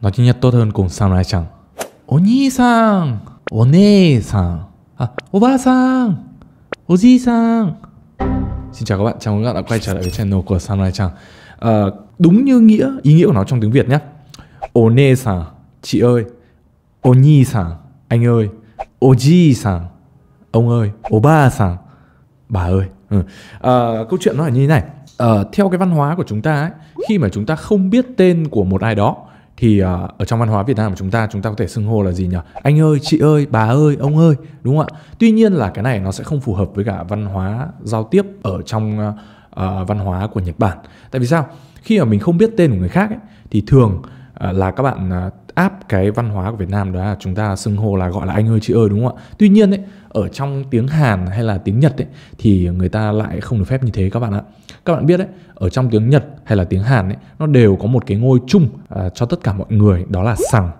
nó chính là tốt hơn cùng samurai chẳng. Oni-san, sang, san nê sang, à, ô ba sang, ô Xin chào các bạn, chào mừng các bạn đã quay trở lại với channel của Samurai Chang à, Đúng như nghĩa, ý nghĩa của nó trong tiếng Việt nhé Ô nê chị ơi Oni-san, anh ơi Oji-san, ông ơi Ô san bà ơi ừ. à, Câu chuyện nó là như thế này à, Theo cái văn hóa của chúng ta ấy Khi mà chúng ta không biết tên của một ai đó thì à, ở trong văn hóa Việt Nam của chúng ta chúng ta có thể xưng hô là gì nhỉ anh ơi chị ơi bà ơi ông ơi đúng không ạ tuy nhiên là cái này nó sẽ không phù hợp với cả văn hóa giao tiếp ở trong uh, văn hóa của Nhật Bản tại vì sao khi mà mình không biết tên của người khác ấy, thì thường uh, là các bạn uh, áp cái văn hóa của Việt Nam đó là chúng ta xưng hô là gọi là anh ơi chị ơi đúng không ạ tuy nhiên ấy ở trong tiếng Hàn hay là tiếng Nhật ấy, thì người ta lại không được phép như thế các bạn ạ. Các bạn biết đấy, ở trong tiếng Nhật hay là tiếng Hàn ấy, nó đều có một cái ngôi chung à, cho tất cả mọi người đó là sằng,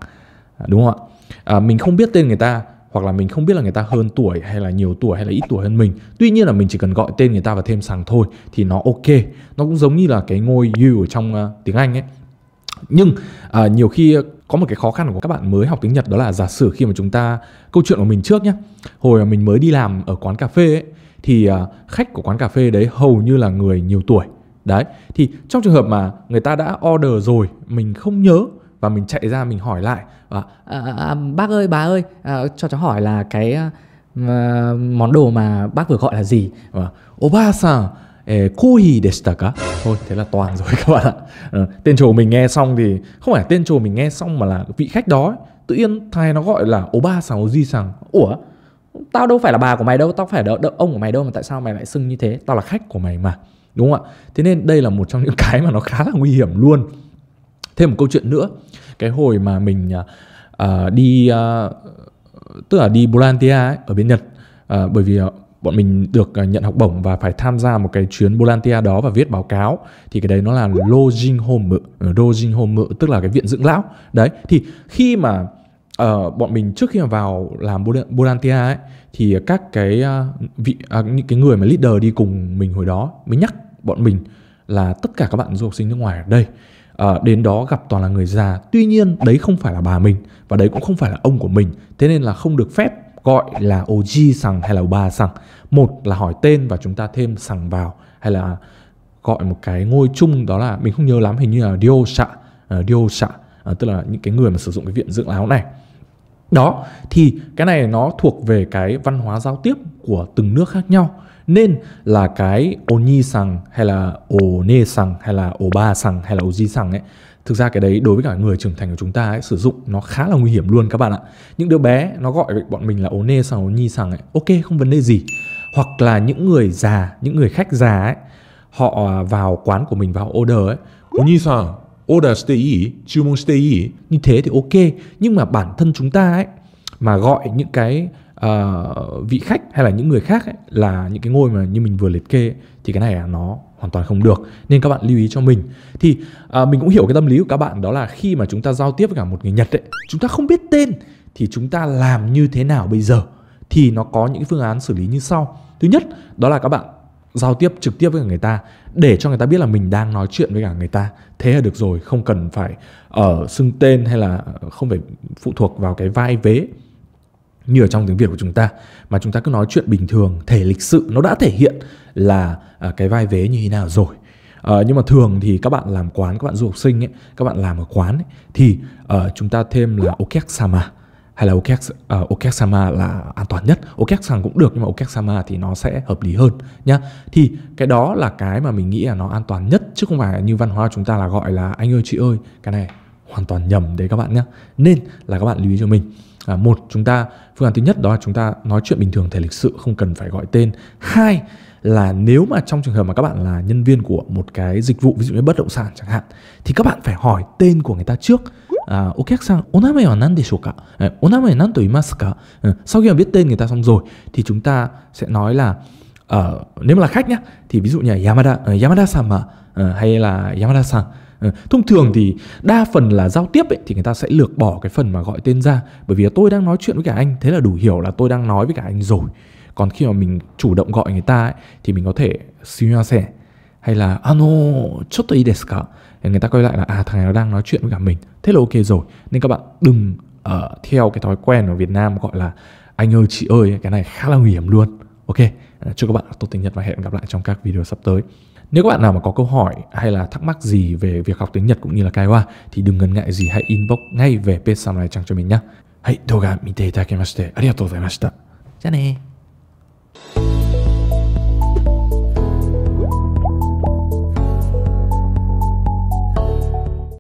à, đúng không ạ? À, mình không biết tên người ta hoặc là mình không biết là người ta hơn tuổi hay là nhiều tuổi hay là ít tuổi hơn mình tuy nhiên là mình chỉ cần gọi tên người ta và thêm sằng thôi thì nó ok nó cũng giống như là cái ngôi you ở trong uh, tiếng anh ấy nhưng uh, nhiều khi có một cái khó khăn của các bạn mới học tiếng Nhật đó là giả sử khi mà chúng ta câu chuyện của mình trước nhé hồi mà mình mới đi làm ở quán cà phê ấy, thì à, khách của quán cà phê đấy hầu như là người nhiều tuổi đấy thì trong trường hợp mà người ta đã order rồi mình không nhớ và mình chạy ra mình hỏi lại à, à, à, à bác ơi bà ơi à, cho cháu hỏi là cái à, món đồ mà bác vừa gọi là gì à, oba san Cô hì cả Thôi thế là toàn rồi các bạn ạ à, Tên trồ mình nghe xong thì Không phải tên trồ mình nghe xong mà là vị khách đó ấy. Tự nhiên thay nó gọi là Ô ba sàng ô di sàng Ủa Tao đâu phải là bà của mày đâu Tao phải là ông của mày đâu Mà tại sao mày lại xưng như thế Tao là khách của mày mà Đúng không ạ Thế nên đây là một trong những cái mà nó khá là nguy hiểm luôn Thêm một câu chuyện nữa Cái hồi mà mình uh, đi uh, Tức là đi Bolantia ấy, ở bên Nhật uh, Bởi vì uh, bọn mình được à, nhận học bổng và phải tham gia một cái chuyến volunteer đó và viết báo cáo thì cái đấy nó là lodging home ờ, lodging home tức là cái viện dưỡng lão đấy thì khi mà uh, bọn mình trước khi mà vào làm volunteer ấy thì các cái uh, vị uh, những cái người mà leader đi cùng mình hồi đó mới nhắc bọn mình là tất cả các bạn du học sinh nước ngoài ở đây à, đến đó gặp toàn là người già tuy nhiên đấy không phải là bà mình và đấy cũng không phải là ông của mình thế nên là không được phép gọi là OG sằng hay là O3 sằng. Một là hỏi tên và chúng ta thêm sằng vào hay là gọi một cái ngôi chung đó là mình không nhớ lắm hình như là dio sạ uh, dio sạ uh, tức là những cái người mà sử dụng cái viện dưỡng láo này đó thì cái này nó thuộc về cái văn hóa giao tiếp của từng nước khác nhau nên là cái nhi sằng hay là nê sằng hay là ba sằng hay là oji sằng ấy thực ra cái đấy đối với cả người trưởng thành của chúng ta ấy, sử dụng nó khá là nguy hiểm luôn các bạn ạ những đứa bé nó gọi bọn mình là nê sằng nhi sằng ấy ok không vấn đề gì hoặc là những người già những người khách già ấy họ vào quán của mình vào order ấy nhi sằng order stay ý, 注文 stay ý. Như thế thì ok, nhưng mà bản thân chúng ta ấy mà gọi những cái uh, vị khách hay là những người khác ấy, là những cái ngôi mà như mình vừa liệt kê ấy, thì cái này là nó hoàn toàn không được nên các bạn lưu ý cho mình thì uh, mình cũng hiểu cái tâm lý của các bạn đó là khi mà chúng ta giao tiếp với cả một người nhật ấy, chúng ta không biết tên thì chúng ta làm như thế nào bây giờ thì nó có những phương án xử lý như sau thứ nhất đó là các bạn giao tiếp trực tiếp với người ta để cho người ta biết là mình đang nói chuyện với cả người ta thế là được rồi không cần phải ở ờ, uh, xưng tên hay là không phải phụ thuộc vào cái vai vế như ở trong tiếng Việt của chúng ta mà chúng ta cứ nói chuyện bình thường thể lịch sự nó đã thể hiện là uh, cái vai vế như thế nào rồi uh, nhưng mà thường thì các bạn làm quán các bạn du học sinh ấy các bạn làm ở quán ấy, thì uh, chúng ta thêm là okek sama hay là okek uh, ờ, okek sama là an toàn nhất okek sang cũng được nhưng mà okek sama thì nó sẽ hợp lý hơn nhá thì cái đó là cái mà mình nghĩ là nó an toàn nhất chứ không phải như văn hóa chúng ta là gọi là anh ơi chị ơi cái này hoàn toàn nhầm đấy các bạn nhé nên là các bạn lưu ý cho mình à, một chúng ta phương án thứ nhất đó là chúng ta nói chuyện bình thường thể lịch sự không cần phải gọi tên hai là nếu mà trong trường hợp mà các bạn là nhân viên của một cái dịch vụ ví dụ như bất động sản chẳng hạn thì các bạn phải hỏi tên của người ta trước à, ok sang oname là nan desho ka à, oname nan to imasu ka ừ, sau khi mà biết tên người ta xong rồi thì chúng ta sẽ nói là uh, nếu mà là khách nhá thì ví dụ như là Yamada uh, ờ, Yamada sama uh, ờ, hay là Yamada san Ờ, thông thường thì đa phần là giao tiếp ấy, thì người ta sẽ lược bỏ cái phần mà gọi tên ra bởi vì tôi đang nói chuyện với cả anh thế là đủ hiểu là tôi đang nói với cả anh rồi còn khi mà mình chủ động gọi người ta ấy, thì mình có thể sumimasen hay là ano chốt i desu ka người ta coi lại là à thằng này nó đang nói chuyện với cả mình thế là ok rồi nên các bạn đừng uh, theo cái thói quen ở Việt Nam gọi là anh ơi chị ơi cái này khá là nguy hiểm luôn ok Ờ, chúc các bạn tốt tiếng Nhật và hẹn gặp lại trong các video sắp tới. Nếu các bạn nào mà có câu hỏi hay là thắc mắc gì về việc học tiếng Nhật cũng như là Kaiwa thì đừng ngần ngại gì hãy inbox ngay về page Samurai Trang cho mình nhé. Hãy 動画見ていただきましてありがとうございました。じゃあね